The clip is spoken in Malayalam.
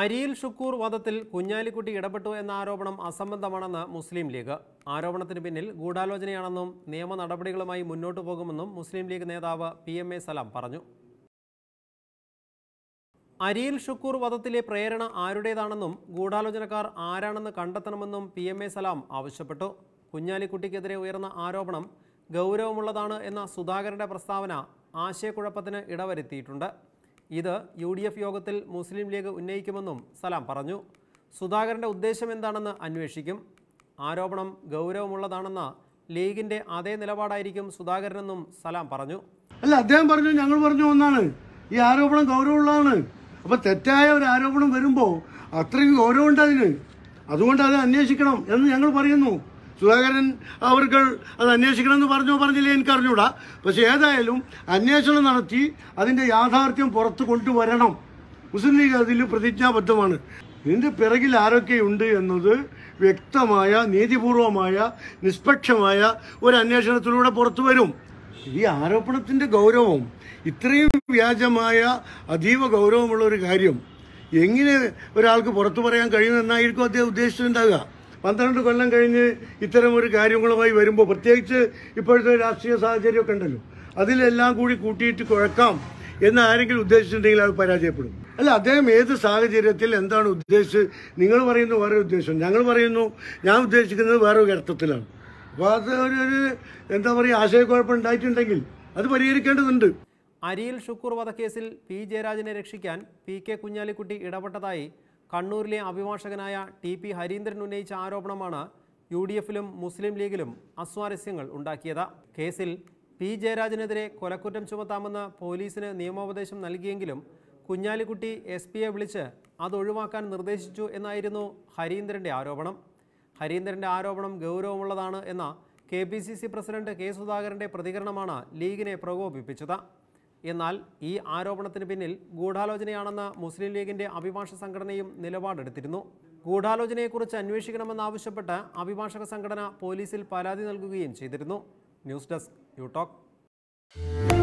അരിയിൽ ഷുക്കൂർ വധത്തിൽ കുഞ്ഞാലിക്കുട്ടി ഇടപെട്ടു എന്ന ആരോപണം അസംബന്ധമാണെന്ന് മുസ്ലിം ലീഗ് ആരോപണത്തിന് പിന്നിൽ ഗൂഢാലോചനയാണെന്നും നിയമ നടപടികളുമായി മുന്നോട്ടു പോകുമെന്നും മുസ്ലിം ലീഗ് നേതാവ് പി എം എ സലാം പറഞ്ഞു അരിയിൽ ഷുക്കൂർ വധത്തിലെ പ്രേരണ ആരുടേതാണെന്നും ഗൂഢാലോചനക്കാർ ആരാണെന്ന് കണ്ടെത്തണമെന്നും പി എം എ സലാം ആവശ്യപ്പെട്ടു കുഞ്ഞാലിക്കുട്ടിക്കെതിരെ ഉയർന്ന ആരോപണം ഗൗരവമുള്ളതാണ് എന്ന സുധാകരന്റെ പ്രസ്താവന ആശയക്കുഴപ്പത്തിന് ഇടവരുത്തിയിട്ടുണ്ട് ഇത് യു ഡി എഫ് യോഗത്തിൽ മുസ്ലിം ലീഗ് ഉന്നയിക്കുമെന്നും സലാം പറഞ്ഞു സുധാകരൻ്റെ ഉദ്ദേശം എന്താണെന്ന് അന്വേഷിക്കും ആരോപണം ഗൗരവമുള്ളതാണെന്ന ലീഗിന്റെ അതേ നിലപാടായിരിക്കും സുധാകരനെന്നും സലാം പറഞ്ഞു അല്ല അദ്ദേഹം പറഞ്ഞു ഞങ്ങൾ പറഞ്ഞു ഒന്നാണ് ഈ ആരോപണം ഗൗരവമുള്ളതാണ് അപ്പൊ തെറ്റായ ഒരു ആരോപണം വരുമ്പോൾ അത്രയും ഗൗരവമുണ്ട് അതിന് അതുകൊണ്ട് അത് അന്വേഷിക്കണം എന്ന് ഞങ്ങൾ പറയുന്നു സുധാകരൻ അവർകൾ അത് അന്വേഷിക്കണമെന്ന് പറഞ്ഞോ പറഞ്ഞില്ലേ എനിക്ക് അറിഞ്ഞൂടാ പക്ഷേ ഏതായാലും അന്വേഷണം നടത്തി അതിൻ്റെ യാഥാർത്ഥ്യം പുറത്ത് കൊണ്ടുവരണം മുസ്ലിം ലീഗ് അതിൽ പ്രതിജ്ഞാബദ്ധമാണ് ഇതിൻ്റെ പിറകിൽ ആരൊക്കെയുണ്ട് എന്നത് വ്യക്തമായ നീതിപൂർവമായ നിഷ്പക്ഷമായ ഒരു അന്വേഷണത്തിലൂടെ പുറത്തു വരും ഈ ആരോപണത്തിൻ്റെ ഗൗരവം ഇത്രയും വ്യാജമായ അതീവ ഗൗരവമുള്ള ഒരു കാര്യം എങ്ങനെ ഒരാൾക്ക് പുറത്തു പറയാൻ കഴിയുമെന്നായിരിക്കും അദ്ദേഹം ഉദ്ദേശിച്ചിട്ടുണ്ടാകുക പന്ത്രണ്ട് കൊല്ലം കഴിഞ്ഞ് ഇത്തരം ഒരു കാര്യങ്ങളുമായി വരുമ്പോൾ പ്രത്യേകിച്ച് ഇപ്പോഴത്തെ രാഷ്ട്രീയ സാഹചര്യമൊക്കെ ഉണ്ടല്ലോ അതിലെല്ലാം കൂടി കൂട്ടിയിട്ട് കുഴക്കാം എന്ന് ആരെങ്കിലും ഉദ്ദേശിച്ചിട്ടുണ്ടെങ്കിൽ അത് പരാജയപ്പെടും അല്ല അദ്ദേഹം ഏത് സാഹചര്യത്തിൽ എന്താണ് ഉദ്ദേശിച്ച് നിങ്ങൾ പറയുന്നു വേറെ ഉദ്ദേശം ഞങ്ങൾ പറയുന്നു ഞാൻ ഉദ്ദേശിക്കുന്നത് വേറെ ഒരു അർത്ഥത്തിലാണ് അപ്പോൾ അത് ഒരു എന്താ പറയുക ആശയക്കുഴപ്പം ഉണ്ടായിട്ടുണ്ടെങ്കിൽ അത് പരിഹരിക്കേണ്ടതുണ്ട് അരിയിൽ ഷുക്കൂർ വധക്കേസിൽ പി ജയരാജനെ രക്ഷിക്കാൻ പി കെ കുഞ്ഞാലിക്കുട്ടി ഇടപെട്ടതായി കണ്ണൂരിലെ അഭിഭാഷകനായ ടി പി ഹരീന്ദ്രൻ ഉന്നയിച്ച ആരോപണമാണ് യു ഡി എഫിലും മുസ്ലിം ലീഗിലും അസ്വാരസ്യങ്ങൾ ഉണ്ടാക്കിയത് കേസിൽ പി ജയരാജനെതിരെ കൊലക്കുറ്റം ചുമത്താമെന്ന് പോലീസിന് നിയമോപദേശം നൽകിയെങ്കിലും കുഞ്ഞാലിക്കുട്ടി എസ് പിയെ വിളിച്ച് അതൊഴിവാക്കാൻ നിർദ്ദേശിച്ചു എന്നായിരുന്നു ഹരീന്ദ്രൻ്റെ ആരോപണം ഹരീന്ദ്രൻ്റെ ആരോപണം ഗൗരവമുള്ളതാണ് എന്ന K P C C president K സുധാകരൻ്റെ പ്രതികരണമാണ് ലീഗിനെ പ്രകോപിപ്പിച്ചത് എന്നാൽ ഈ ആരോപണത്തിന് പിന്നിൽ ഗൂഢാലോചനയാണെന്ന് മുസ്ലിം ലീഗിന്റെ അഭിഭാഷക സംഘടനയും നിലപാടെടുത്തിരുന്നു ഗൂഢാലോചനയെക്കുറിച്ച് അന്വേഷിക്കണമെന്നാവശ്യപ്പെട്ട് അഭിഭാഷക സംഘടന പോലീസിൽ പരാതി നൽകുകയും ചെയ്തിരുന്നു ന്യൂസ് ഡെസ്ക് യൂടോക്ക്